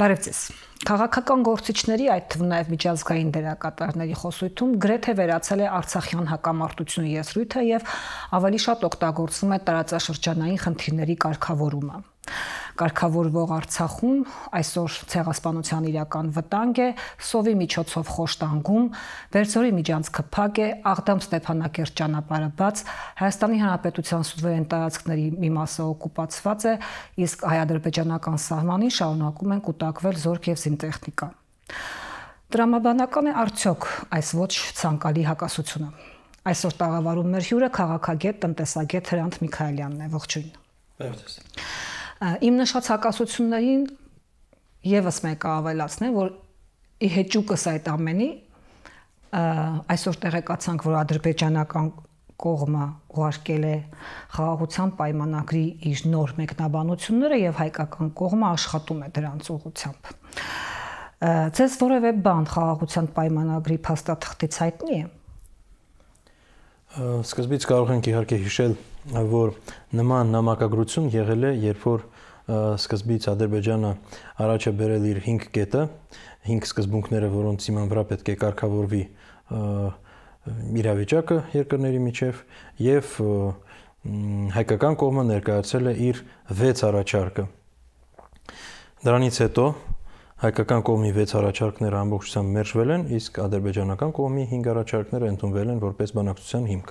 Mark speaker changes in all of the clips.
Speaker 1: Բարև ձեզ։ Քաղաքական գործիչների, այդ թվում նաև միջազգային դերակատարների խոսույթում գրեթե վերացել է Արցախյան հակամարտությունը եսրույթը եւ ավելի շատ օգտագործվում է տարածաշրջանային խնդիրների կարգավորումը կարգավորվող Արցախում այսօր ցեղասպանության իրական վտանգ է, սովի միջոցով խոշտանգում, Վերձորի միջանցքը փակ է, Աղդամ Ստեփանակերտ ճանապարհը բաց, Հայաստանի Հանրապետության սուվերեն տարածքների մի մասը օկուպացված է, իսկ հայ-ադրբեջանական սահմանին շարունակում են կուտակվել զորք եւ զինտեխնիկա։ Դրամաբանական է արդյոք այս ոչ ցանկալի հակասությունը։ Այսօր տաղավարում մեր հյուրը քաղաքագետ, տնտեսագետ Հրանտ Միքայելյանն է, ողջույն։ Բարև ձեզ։ Իմ նշած հակասություններին եւս մեկը ավելացնեմ, որ ի հեճուկս այդ ամենի այսօր տեղեկացանք, որ ադրբեջանական կողմը ուղարկել է խաղաղության պայմանագրի իր նոր մեկնաբանությունները եւ հայկական կողմը աշխատում է դրանց ուղությամբ։ Ձեզ որևէ բան խաղաղության պայմանագրի փաստաթղթից հայտնի է։
Speaker 2: Սկզբից կարող ենք իհարկե հիշել, որ նման նամակագրություն եղել է, երբ որ սկզբից Ադրբեջանը առաջ է բերել իր 5 կետը, 5 սկզբունքները, որոնց հիման վրա պետք է կարգավորվի իրավիճակը երկրների միջև եւ հայկական կողմը ներկայացրել է իր 6 առաջարկը։ Դրանից հետո հայկական կողմի 6 առաջարկները ամբողջությամբ մերժվել են, իսկ ադրբեջանական կողմի 5 առաջարկները ընդունվել են որպես բանակցության հիմք։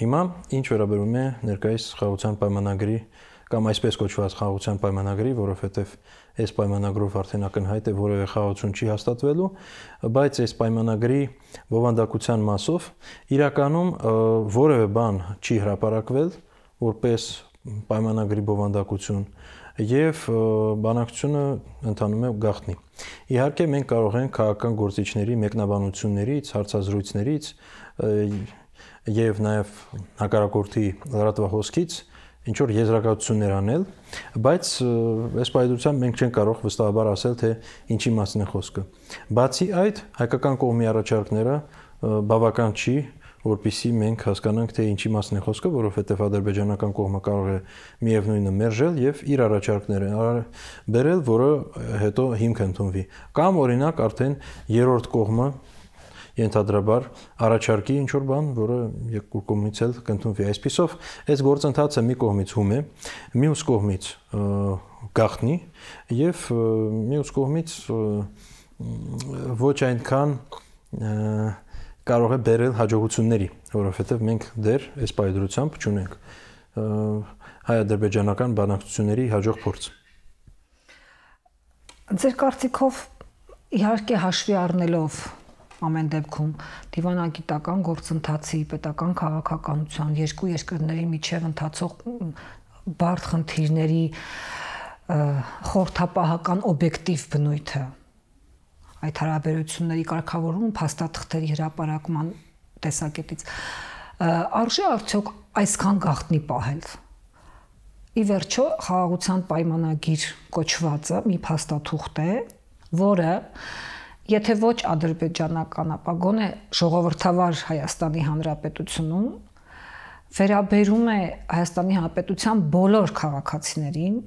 Speaker 2: Հիմա ինչ վերաբերում է ներկայիս խաղաղության պայմանագրի կամ այսպես կոչված խաղաղության պայմանագրի, որովհետև այս պայմանագրով արդեն ակնհայտ է որևէ խաղաղություն չի հաստատվելու, բայց այս պայմանագրի բովանդակության մասով իրականում որևէ բան չի հրապարակվել, որպես պայմանագրի բովանդակություն եւ բանակցությունը ընդանում է գախտնի։ Իհարկե մենք կարող ենք քաղաքական գործիչների մեկնաբանություններից, հարցազրույցներից եւ նաեւ հակարակորթի լրատվահոսքից ինչ որ եզրակացություններ անել, բայց այս պայմանությամբ մենք չենք կարող վստահաբար ասել, թե ինչի մասին է խոսքը։ Բացի այդ, հայկական կողմի առաջարկները բավական չի, որpիսի մենք հասկանանք, թե ինչի մասին է խոսքը, որովհետև ադրբեջանական կողմը կարող է միևնույնը մերժել եւ իր առաջարկները բերել, որը հետո հիմք ընդունվի։ Կամ օրինակ արդեն երրորդ կողմը ենթադրաբար առաջարկի ինչ որ բան, որը երկու կողմից էլ կընդունվի։ Այսպիսով, այս գործընթացը մի կողմից հում է, մյուս կողմից գախնի եւ մյուս կողմից ոչ այնքան կարող է բերել հաջողությունների, որովհետեւ մենք դեռ այս պայդրությամբ չունենք հայ-ադրբեջանական բանակցությունների հաջող փորձ։
Speaker 1: Ձեր կարծիքով իհարկե հաշվի առնելով ամեն դեպքում դիվանագիտական գործընթացի, պետական քաղաքականության երկու երկրների միջև ընթացող բարդ խնդիրների խորթապահական օբյեկտիվ բնույթը այդ հարաբերությունների կարգավորումը փաստաթղթերի հրապարակման տեսակետից արժե արդյոք այսքան գաղտնի պահել ի վերջո խաղաղության պայմանագիր կոչվածը մի փաստաթուղթ է որը եթե ոչ ադրբեջանական, ապա գոնե ժողովրդավար Հայաստանի Հանրապետությունում վերաբերում է Հայաստանի Հանրապետության բոլոր քաղաքացիներին,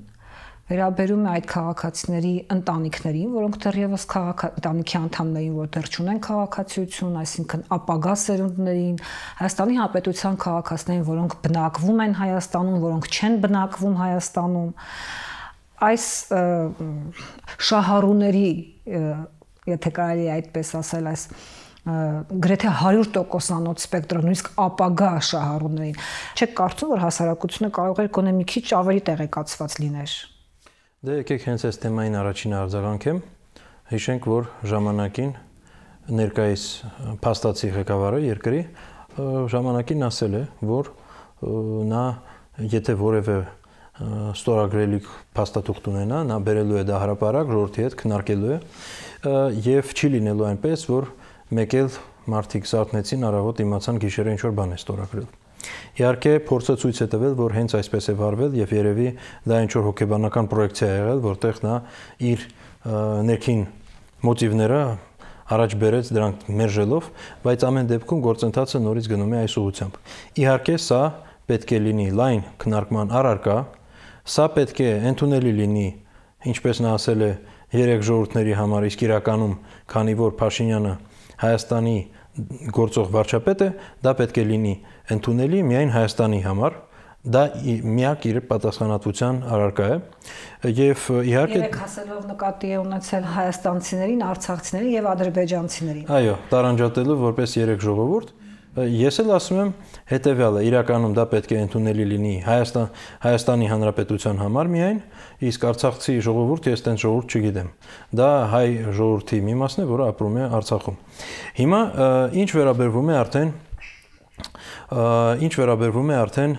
Speaker 1: վերաբերում է այդ քաղաքացիների ընտանիքներին, որոնք դեռևս քաղաքացիի անդամներին, որ դեռ չունեն քաղաքացիություն, այսինքն ապագա սերունդներին, Հայաստանի Հանրապետության քաղաքացիներին, որոնք բնակվում են Հայաստանում, որոնք չեն բնակվում Հայաստանում, այս շահառուների եթե կարելի այդպես ասել, այս գրեթե 100% անոթ սպեկտրը նույնիսկ ապագա շահառուներին։ Չեք կարծում, որ հասարակությունը կարող է գոնե մի քիչ ավելի տեղեկացված լիներ։
Speaker 2: Դե եկեք հենց այս թեմային առաջին արձագանքեմ։ Հիշենք, որ ժամանակին ներկայիս փաստացի ղեկավարը երկրի ժամանակին ասել է, որ նա եթե որևէ ստորագրելիք փաստաթուղթ ունենա, նա բերելու է դա հարաբարակ ժողովրդի հետ քննարկելու է եւ չի լինելու այնպես, որ մեկ էլ մարդիկ զարթնեցին առավոտ իմացան գիշերը ինչ որ բան է ստորագրել։ Իհարկե փորձը ցույց է տվել, որ հենց այսպես է վարվել եւ երևի դա ինչ որ հոգեբանական պրոյեկցիա է եղել, որտեղ նա իր ներքին մոտիվները առաջ բերեց դրանք մերժելով, բայց ամեն դեպքում գործընթացը նորից գնում է այս ուղությամբ։ Իհարկե, սա պետք է լինի լայն քննարկման առարկա, Սա պետք է ընդունելի լինի, ինչպես նա ասել է երեք ժողովուրդների համար, իսկ իրականում, քանի որ Փաշինյանը Հայաստանի գործող վարչապետ է, դա պետք է լինի ընդունելի միայն Հայաստանի համար, դա միակ իր պատասխանատվության առարկա է եւ իհարկե Երեք
Speaker 1: հասելով նկատի է ունեցել հայաստանցիներին, արցախցիներին եւ ադրբեջանցիներին։
Speaker 2: Այո, տարանջատելու որպես երեք ժողովուրդ Ես էլ ասում եմ հետեւյալը, իրականում դա պետք է ընդունելի լինի Հայաստան Հայաստանի Հանրապետության համար միայն, իսկ Արցախցի ժողովուրդ ես տենց ժողովուրդ չգիտեմ։ Դա հայ ժողովրդի մի մասն է, որը ապրում է Արցախում։ Հիմա ինչ վերաբերվում է արդեն ինչ վերաբերվում է արդեն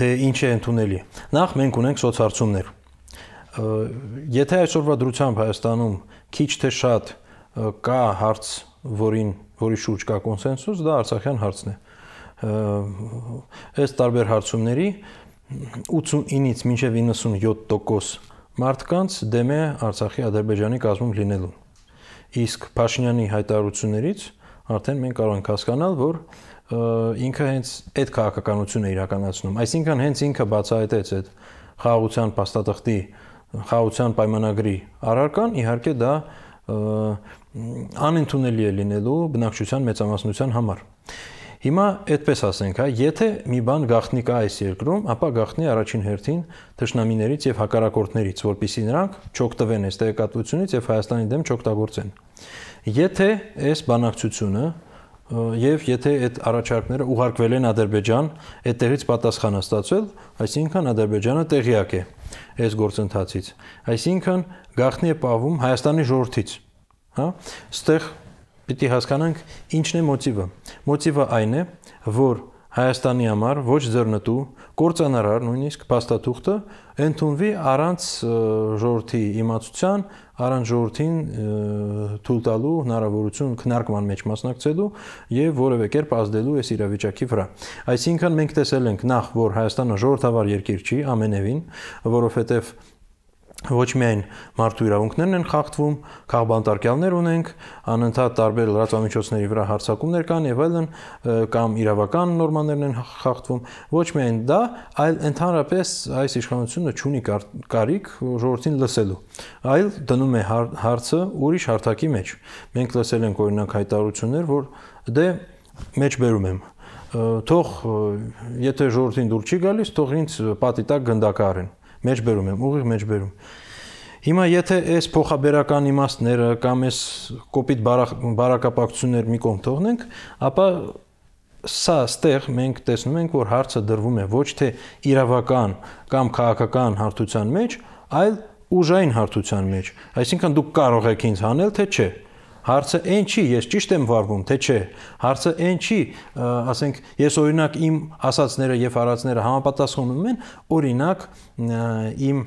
Speaker 2: թե ինչ է ընդունելի։ Նախ մենք ունենք սոցհարցումներ։ Եթե այսօրվա դրությամբ Հայաստանում քիչ թե շատ կա հարց, որին որի շուրջ կա կոնսենսուս, դա Արցախյան հարցն է։ Այս տարբեր հարցումների 89-ից մինչև 97% մարդկանց դեմ է Արցախի Ադրբեջանի կազմում լինելու։ Իսկ Փաշինյանի հայտարարություններից արդեն մենք կարող ենք հասկանալ, որ ինքը հենց այդ քաղաքականությունը իրականացնում։ Այսինքն հենց ինքը բացահայտեց այդ խաղաղության փաստաթղթի, խաղաղության պայմանագրի առարկան, իհարկե դա և, անընդունելի է լինելու բնակչության մեծամասնության համար։ Հիմա այդպես ասենք, հա, եթե մի բան գախտնի կա այս երկրում, ապա գախտնի առաջին հերթին թշնամիներից եւ հակարակորդներից, որpիսի նրանք չօգտվեն այս տեղեկատվությունից եւ Հայաստանի դեմ չօգտագործեն։ Եթե այս բանակցությունը եւ եթե այդ առաջարկները ուղարկվել են Ադրբեջան, այդտեղից պատասխանը ստացել, այսինքն Ադրբեջանը տեղյակ է այս գործընթացից։ Այսինքն գախտնի է պահվում Հայաստանի ժողովրդից հա ստեղ պիտի հասկանանք ինչն է մոտիվը մոտիվը այն է որ Հայաստանի համար ոչ ձեռնտու կորցանարար նույնիսկ փաստաթուղթը ընդունվի առանց ժողովրդի իմացության, առանց ժողովրդին թույլ տալու հնարավորություն քննարկման մեջ մասնակցելու եւ որևէ կերպ ազդելու այս իրավիճակի վրա։ Այսինքն մենք տեսել ենք նախ, որ Հայաստանը ժողովրդավար երկիր չի ամենևին, որովհետեւ ոչ միայն մարդու իրավունքներն են խախտվում, քաղբանտարկյալներ ունենք, անընդհատ տարբեր լրատվամիջոցների վրա հարցակումներ կան եւ այլն կամ իրավական նորմաներն են խախտվում, ոչ միայն դա, այլ ընդհանրապես այս իշխանությունը ունի կարիք ժողովրդին լսելու, այլ դնում է հարցը ուրիշ հարթակի մեջ։ Մենք լսել ենք օրինակ հայտարարություններ, որ դե մեջբերում եմ թող եթե ժողովրդին դուր չի գալիս, թող ինձ պատիտակ գնդակարեն մեջբերում եմ, ուղիղ մեջբերում։ Հիմա եթե այս փոխաբերական իմաստները կամ այս կոպիտ բարակապակցություններ մի կողմ թողնենք, ապա սա ստեղ մենք տեսնում ենք, որ հարցը դրվում է ոչ թե իրավական կամ քաղաքական հարթության մեջ, այլ ուժային հարթության մեջ։ Այսինքն դուք կարող եք ինձ հանել, թե չէ։ Հարցը այն չի, ես ճիշտ եմ վարվում, թե չէ։ Հարցը այն չի, ասենք, ես օրինակ իմ ասածները եւ արածները համապատասխանում են օրինակ իմ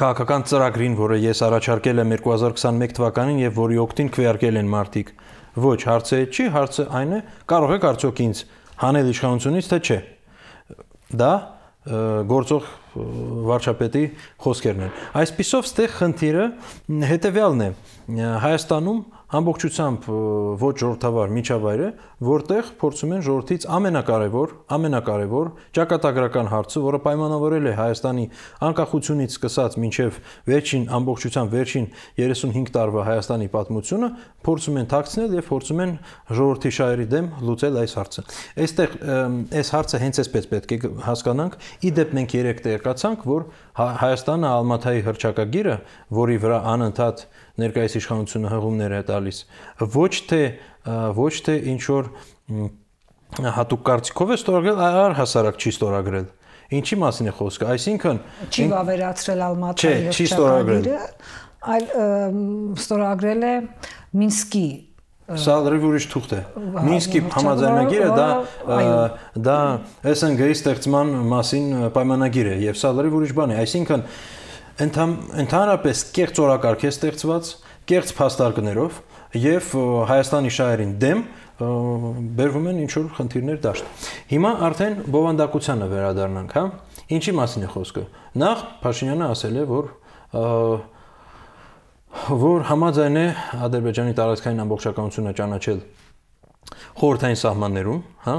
Speaker 2: քաղաքական ծրագրին, որը ես առաջարկել եմ 2021 թվականին եւ որի օգտին քվեարկել են մարդիկ։ Ոչ, հարցը չի, հարցը այն է, կարող եք արդյոք ինձ հանել իշխանությունից թե չէ։ Դա գործող վարչապետի խոսքերն են։ Այսписով ստեղ խնդիրը հետեւյալն է. Հայաստանում ամբողջությամբ ոչ ժողովրդավար միջավայր է, որտեղ փորձում են ժողովրդից ամենակարևոր, ամենակարևոր ճակատագրական հարցը, որը պայմանավորել է Հայաստանի անկախությունից սկսած մինչև վերջին ամբողջությամբ վերջին 35 տարվա Հայաստանի պատմությունը, փորձում են ཐակցնել եւ փորձում են ժողովրդի շահերի դեմ լուծել այս հարցը։ Այստեղ այս հարցը հենց այսպես պետք է հասկանանք։ Ի դեպ մենք երեք տեղեկացանք, որ Հայաստանը Ալմաթայի հրճակագիրը, որի վրա անընդհատ ներկայիս իշխանությունը հղումներ է տալիս, ոչ թե ոչ թե ինչ որ հատուկ կարծիքով է ստորագրել, այլ հասարակ չի ստորագրել։ Ինչի մասին է խոսքը։ Այսինքն չի
Speaker 1: վավերացրել Ալմատայի չի ստորագրել, այլ ստորագրել է Մինսկի
Speaker 2: Սա դեռ ուրիշ թուղթ է։ Մինսկի համաձայնագիրը դա դա SNG-ի ստեղծման մասին պայմանագիր է եւ սա դեռ ուրիշ բան է։ Այսինքն ընդհանրապես կեղծ օրակարգ է ստեղծված, կեղծ փաստարկներով եւ Հայաստանի շահերին դեմ բերվում են ինչ որ խնդիրներ դաշտ։ Հիմա արդեն բովանդակությանը վերադառնանք, հա։ Ինչի մասին է խոսքը։ Նախ Փաշինյանը ասել է, որ որ համաձայն է Ադրբեջանի տարածքային ամբողջականությունը ճանաչել խորհրդային սահմաններում, հա,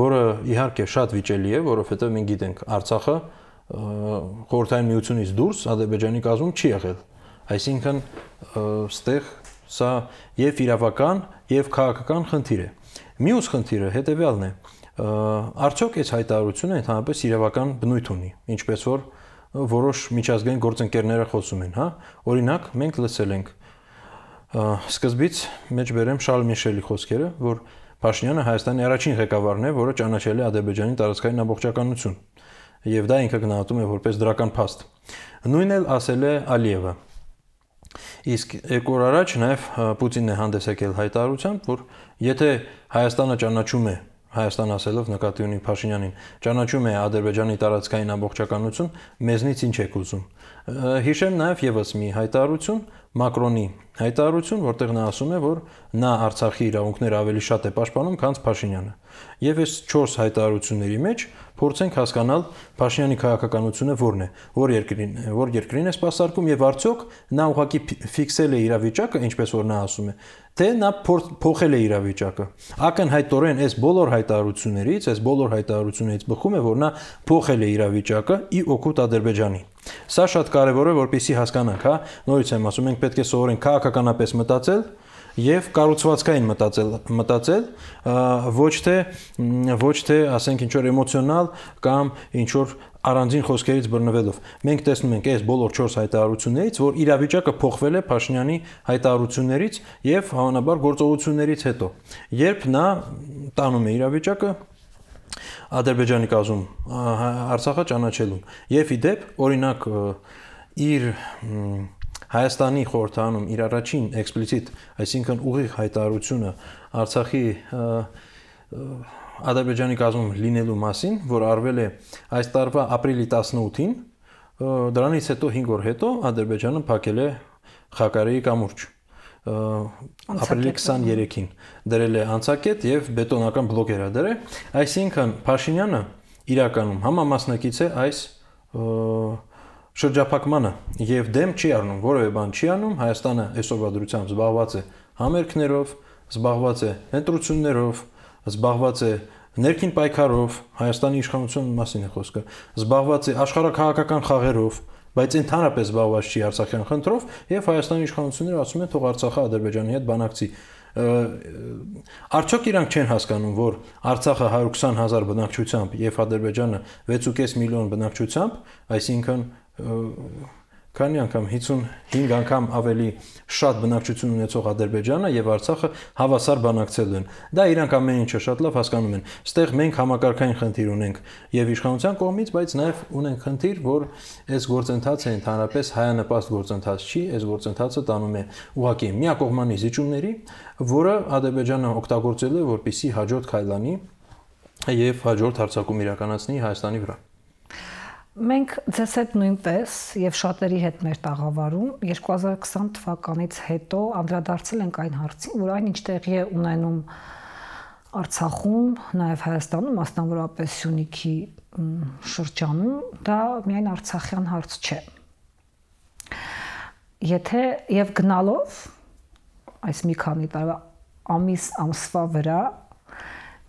Speaker 2: որը իհարկե շատ վիճելի է, որովհետեւ մենք գիտենք Արցախը խորհրդային միությունից դուրս Ադրբեջանի կազմում չի եղել։ Այսինքն ստեղ սա եւ իրավական եւ քաղաքական խնդիր է։ Մյուս խնդիրը հետեւյալն է։ Արդյոք այս հայտարարությունը ընդհանրապես իրավական բնույթ ունի, ինչպես որ որոշ միջազգային գործընկերները խոսում են, հա։ Օրինակ, մենք լսել ենք սկզբից մեջբերեմ Շարլ Միշելի խոսքերը, որ Փաշինյանը Հայաստանի առաջին ղեկավարն է, որը ճանաչել է Ադրբեջանի տարածքային ամբողջականություն եւ դա ինքը գնահատում է որպես դրական փաստ։ Նույնն էլ ասել է Ալիևը։ Իսկ երկու օր առաջ նաև Պուտինն է հանդես եկել հայտարարությամբ, որ եթե Հայաստանը ճանաչում է Հայաստան ասելով նկատի ունի Փաշինյանին, ճանաչում է Ադրբեջանի տարածքային ամբողջականություն, մեզնից ինչ եք ուզում։ Հիշեմ նաև եւս մի հայտարարություն Մակրոնի հայտարարություն, որտեղ նա ասում է, որ նա Արցախի իրավունքները ավելի շատ է պաշտպանում, քան Փաշինյանը։ Եվ այս 4 հայտարարությունների մեջ փորձենք հասկանալ Փաշինյանի քաղաքականությունը ո՞րն է, որ երկրին, որ երկրին է սпасարկում եւ արդյոք նա ուղղակի ֆիքսել է իրավիճակը, ինչպես որ նա ասում է, թե նա փոխել է իրավիճակը։ Ակնհայտորեն այս բոլոր հայտարարություններից, այս բոլոր հայտարարություններից բխում է, որ նա փոխել է իրավիճակը ի օգուտ Ադրբեջանի։ Սա շատ կարևոր է, որպեսզի հասկանանք, հա։ Նորից եմ ասում, մենք պետք է սովորենք քաղաքականապես մտածել և կառուցվածքային մտածել մտածել ոչ թե ոչ թե ասենք ինչ որ էմոցիոնալ կամ ինչ որ առանձին խոսքերից բռնվելով։ Մենք տեսնում ենք այս բոլոր 4 հայտարարություններից, որ իրավիճակը փոխվել է Փաշինյանի հայտարարություններից եւ հավանաբար գործողություններից հետո։ Երբ նա տանում է իրավիճակը, Ադրբեջանի կազմ հա, Արցախը ճանաչելուն։ Եվ ի դեպ, օրինակ իր Հայաստանի խորհրդանում իր առաջին էքսպլիցիտ, այսինքն ուղիղ հայտարարությունը Արցախի Ադրբեջանի կազմում լինելու մասին, որ արվել է այս տարվա ապրիլի 18-ին, դրանից հետո 5 օր հետո Ադրբեջանը փակել է Խակարիի կամուրջ ապրիլի 23-ին դրել է անցակետ եւ բետոնական բլոկ էր դրել, այսինքն Փաշինյանը իրականում համամասնակից է այս շրջափակմանը եւ դեմ չի առնում, որևէ բան չի անում, Հայաստանը այսօրվա դրությամբ զբաղված է համերգներով, զբաղված է ընտրություններով, զբաղված է ներքին պայքարով, Հայաստանի իշխանության մասին է խոսքը, զբաղված է աշխարհակահաղական խաղերով, խաղ բայց ընդհանրապես զբաղված չի Արցախյան խնդրով եւ Հայաստանի իշխանությունները ասում են թող Արցախը Ադրբեջանի հետ բանակցի արդյոք իրանք չեն հասկանում, որ Արցախը 120.000 բնակչությամբ եւ Ադրբեջանը 6.5 միլիոն բնակչությամբ, այսինքն և, քանի անգամ 55 անգամ ավելի շատ բնակչություն ունեցող Ադրբեջանը եւ Արցախը հավասար բանակցել են։ Դա իրանք ամեն ինչը շատ լավ հասկանում են։ Ստեղ մենք համակարգային խնդիր ունենք եւ իշխանության կողմից, բայց նաեւ ունենք խնդիր, որ այս գործընթացը ընդհանրապես հայանպաստ գործընթաց չի, այս գործընթացը տանում է ուղղակի միակողմանի զիջումների, որը Ադրբեջանը օգտագործել է որպիսի հաջորդ քայլանի եւ հաջորդ հարցակում իրականացնի Հայաստանի վրա։
Speaker 1: Մենք ձեզ հետ նույնպես եւ շատերի հետ մեր տաղավարում 2020 թվականից հետո անդրադարձել ենք այն հարցին, որ այն ինչ տեղի է ունենում Արցախում, նաեւ Հայաստանում, մասնավորապես Սյունիքի շրջանում, դա միայն արցախյան հարց չէ։ Եթե եւ գնալով այս մի քանի տարվա ամիս ամսվա վրա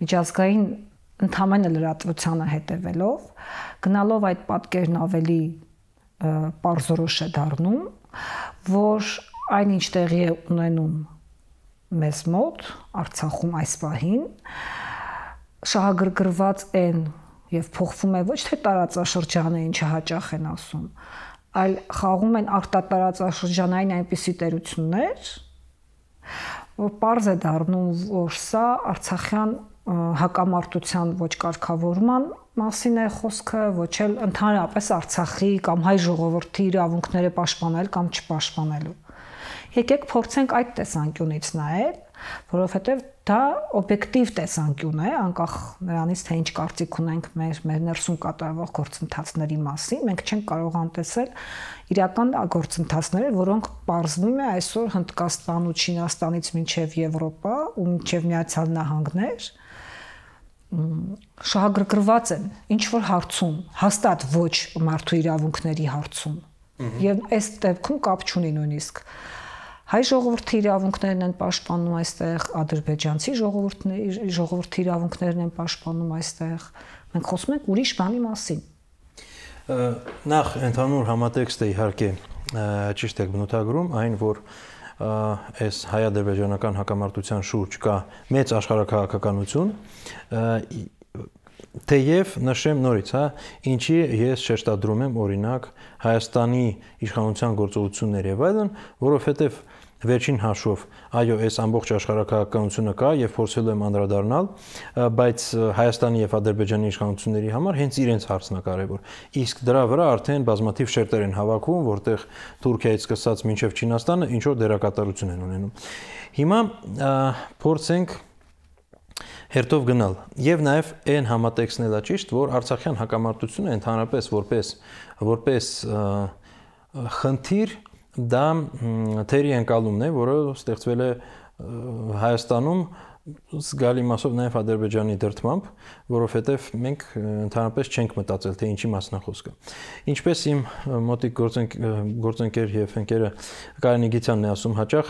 Speaker 1: միջազգային ընդհանրեն լրատվությանը հետևելով Գնալով այդ պատկերն ավելի པարզորոշ է դառնում, որ այնինչ տեղի է ունենում մեզ մոտ Արցախում այս պահին շահագրգռված են եւ փոխվում է ոչ թե տարածաշրջանը, ինչը հաճախ են ասում, այլ խաղում են արտատարածաշրջանային այնպիսի տերություններ, որ པարզ է դառնում, որ սա Արցախյան հակամարտության ոչ կարգավորման մասին է խոսքը, ոչ էլ ընդհանրապես Արցախի կամ հայ ժողովրդի իրավունքները պաշտպանել կամ չպաշտպանելու։ Եկեք փորձենք այդ տեսանկյունից նայել, որովհետև դա օբյեկտիվ տեսանկյուն է, անկախ նրանից թե ինչ կարծիք ունենք մեր մեր ներսում կատարվող գործընթացների մասին, մենք չենք կարող անտեսել իրական գործընթացները, որոնք པարզվում է այսօր Հնդկաստան ու Չինաստանից մինչև Եվրոպա ու մինչև Միացյալ Նահանգներ, շահագրգռված եմ ինչ որ հարցում, հաստատ ոչ մարդու իրավունքների հարցում։ Եվ այս դեպքում կապ չունի նույնիսկ հայ ժողովրդի իրավունքներն են պաշտպանում այստեղ, ադրբեջանցի ժողովուրդների ժողովրդի իրավունքներն են պաշտպանում այստեղ։ Մենք խոսում ենք ուրիշ բանի մասին։
Speaker 2: Նախ ընդհանուր համատեքստը իհարկե ճիշտ է բնութագրում այն, որ այս հայ-ադրբեջանական հակամարտության շուրջ կա մեծ աշխարհակահաղականություն Թեև նշեմ նորից, հա, ինչի ես շեշտադրում եմ օրինակ Հայաստանի իշխանության գործողություններ եւ այլն, որովհետեւ վերջին հաշվով, այո, այս ամբողջ աշխարհակահայականությունը կա եւ փորձել եմ անդրադառնալ, բայց Հայաստանի եւ Ադրբեջանի իշխանությունների համար հենց իրենց հարցն է կարեւոր։ Իսկ դրա վրա արդեն բազմաթիվ շերտեր են հավաքվում, որտեղ Թուրքիայից սկսած մինչեւ Չինաստանը ինչ որ դերակատարություն են ունենում։ Հիմա փորձենք հերթով գնալ եւ նաեւ այն համատեքստն էլա ճիշտ, որ Արցախյան հակամարտությունը ընդհանրապես որպես որպես խնդիր դա թերի ընկալումն է, որը ստեղծվել է Հայաստանում զգալի մասով նաև Ադրբեջանի դրթմամբ, որովհետև մենք ընդհանրապես չենք մտածել թե ինչի մասն է խոսքը։ Ինչպես իմ մոտիկ գործենք գործընկեր եւ ընկերը Կարեն Իգիցյանն է ասում հաճախ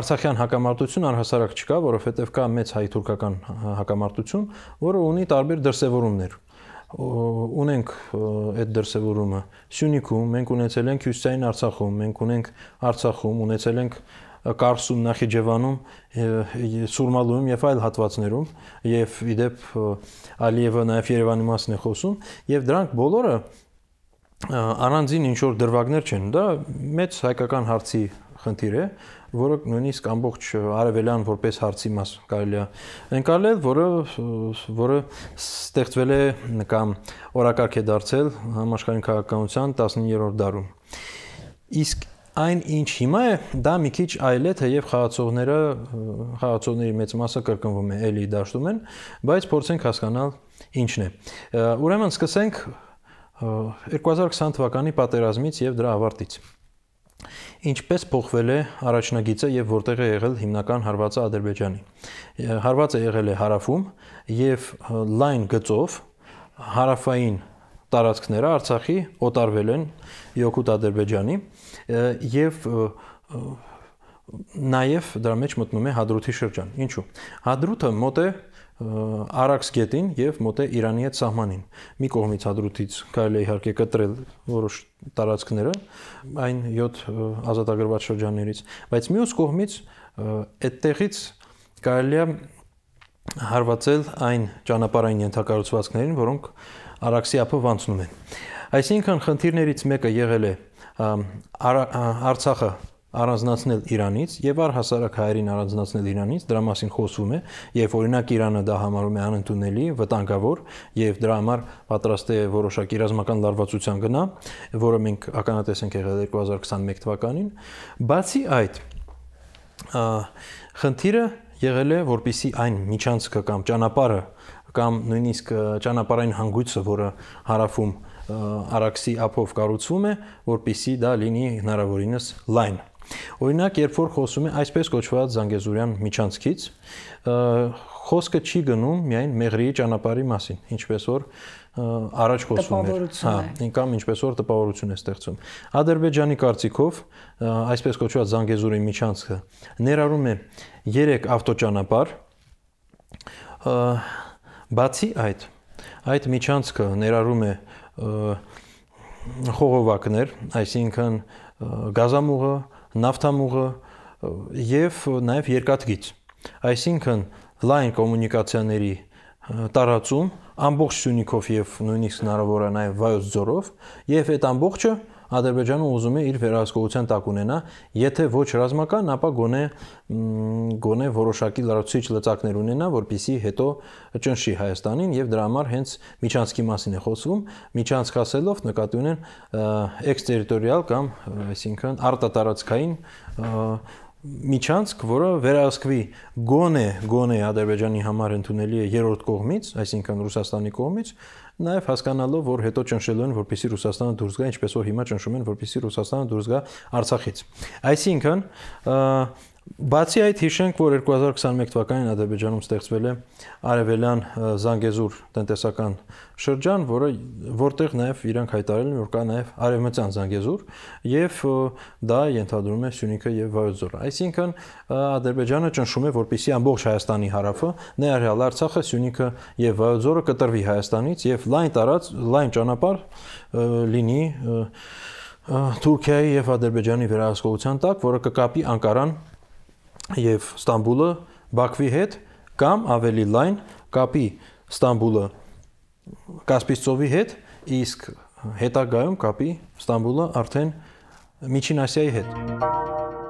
Speaker 2: Արցախյան հակամարտություն առհասարակ չկա, որովհետև կա մեծ հայ-թուրքական հակամարտություն, որը ունի տարբեր դրսևորումներ ունենք այդ դրսևորումը Սյունիքում, մենք ունեցել ենք Հյուսիսային Արցախում, մենք ունենք Արցախում, ունեցել ենք Կարսում, Նախիջևանում, Սուրմալուում եւ այլ հատվածներում եւ իդեպ Ալիևը նաեւ Երևանի մասն է խոսում եւ դրանք բոլորը առանձին ինչ որ դրվագներ չեն, դա մեծ հայկական հարցի խնդիր է, որը նույնիսկ ամբողջ արևելյան որպես հարցի մաս կարելի է ընկալել, որը որը ստեղծվել է կամ օրակարգ է դարձել համաշխարհային քաղաքականության 19-րդ դարում։ Իսկ Այն ինչ հիմա է, դա մի քիչ այլ է, թեև խաղացողները խաղացողների մեծ մասը կրկնվում է, էլի դաշտում են, բայց փորձենք հասկանալ ինչն է։ Ուրեմն սկսենք 2020 թվականի պատերազմից եւ դրա ավարտից։ Ինչպես փոխվել է առաջնագիծը եւ որտեղ է եղել հիմնական հարվածը Ադրբեջանի։ Հարվածը եղել է հարավում եւ լայն գծով հարավային տարածքները Արցախի օտարվել են Յոկուտ Ադրբեջանի եւ նաեւ դրա մեջ մտնում է Հադրութի շրջան։ Ինչու։ Հադրութը մոտ է Արաքս գետին եւ մոտ է Իրանի հետ սահմանին։ Մի կողմից Հադրութից կարելի է իհարկե կտրել որոշ տարածքները այն 7 ազատագրված շրջաններից, բայց մյուս կողմից այդտեղից կարելի է հարվածել այն ճանապարհային ենթակառուցվածքներին, որոնք Արաքսիապով անցնում են։ Այսինքն խնդիրներից մեկը եղել է Արցախը առանձնացնել Իրանից եւ առհասարակ հայերին առանձնացնել Իրանից, դրա մասին խոսվում է, եւ օրինակ Իրանը դա համարում է անընդունելի, վտանգավոր եւ դրա համար պատրաստ է որոշակի ռազմական լարվածության գնա, որը մենք ականատես ենք եղել 2021 թվականին։ Բացի այդ, խնդիրը եղել է, որբիսի այն միջանցքը կամ ճանապարհը կամ նույնիսկ ճանապարհային հանգույցը, որը հարավում արաքսի ափով կառուցվում է, որpիսի դա լինի հնարավորինս լայն։ Օրինակ, երբ որ խոսում է այսպես կոչված Զանգեզուրյան միջանցքից, խոսքը չի գնում միայն Մեղրի ճանապարհի մասին, ինչպես որ առաջ խոսում էր, հա, կամ ինչպես որ տպավորություն է ստեղծում։ Ադրբեջանի կարծիքով այսպես կոչված Զանգեզուրի միջանցքը ներառում է 3 ավտոճանապարհ, Բացի այդ, այդ միջանցքը ներառում է խողովակներ, այսինքն գազամուղը, նավթամուղը եւ նաեւ երկաթգից։ Այսինքն լայն կոմունիկացիաների տարածում ամբողջ Սյունիքով եւ նույնիսկ հնարավոր է նաեւ Վայոց ձորով եւ այդ ամբողջը Ադրբեջանը ուզում է իր վերահսկողության տակ ունենա, եթե ոչ ռազմական, ապա գոնե գոնե որոշակի լրացուցիչ լծակներ ունենա, որpիսի հետո ճնշի Հայաստանին եւ դրա համար հենց միջանցքի մասին է խոսվում, միջանցք ասելով նկատի ունեն էքստերիտորիալ կամ այսինքն արտատարածքային միջանցք, որը վերահսկվի գոնե, գոնե Ադրբեջանի համար ընդունելի է երրորդ կողմից, այսինքն Ռուսաստանի կողմից, նաև հասկանալով, որ հետո ճնշելու են, որպեսզի Ռուսաստանը դուրս գա, ինչպես որ հիմա ճնշում են, որպեսզի Ռուսաստանը դուրս գա Արցախից։ Այսինքն, Բացի այդ հիշենք, որ 2021 թվականին Ադրբեջանում ստեղծվել է Արևելյան Զանգեզուր տնտեսական շրջան, որը որտեղ նաև իրանք հայտարարել են, որ կա նաև Արևմտյան Զանգեզուր, եւ դա ենթադրում է Սյունիքը եւ Վայոձորը։ Այսինքն Ադրբեջանը ճնշում է, որպիսի ամբողջ Հայաստանի հարավը, ներառյալ Արցախը, Սյունիքը եւ Վայոձորը կտրվի Հայաստանից եւ լայն տարած, լայն ճանապարհ լինի Թուրքիայի եւ Ադրբեջանի վերահսկողության տակ, որը կկապի Անկարան եւ Ստամբուլը Բաքվի հետ կամ ավելի լայն կապի Ստամբուլը Կասպից ծովի հետ, իսկ հետագայում կապի Ստամբուլը արդեն Միջին Ասիայի հետ։ Ա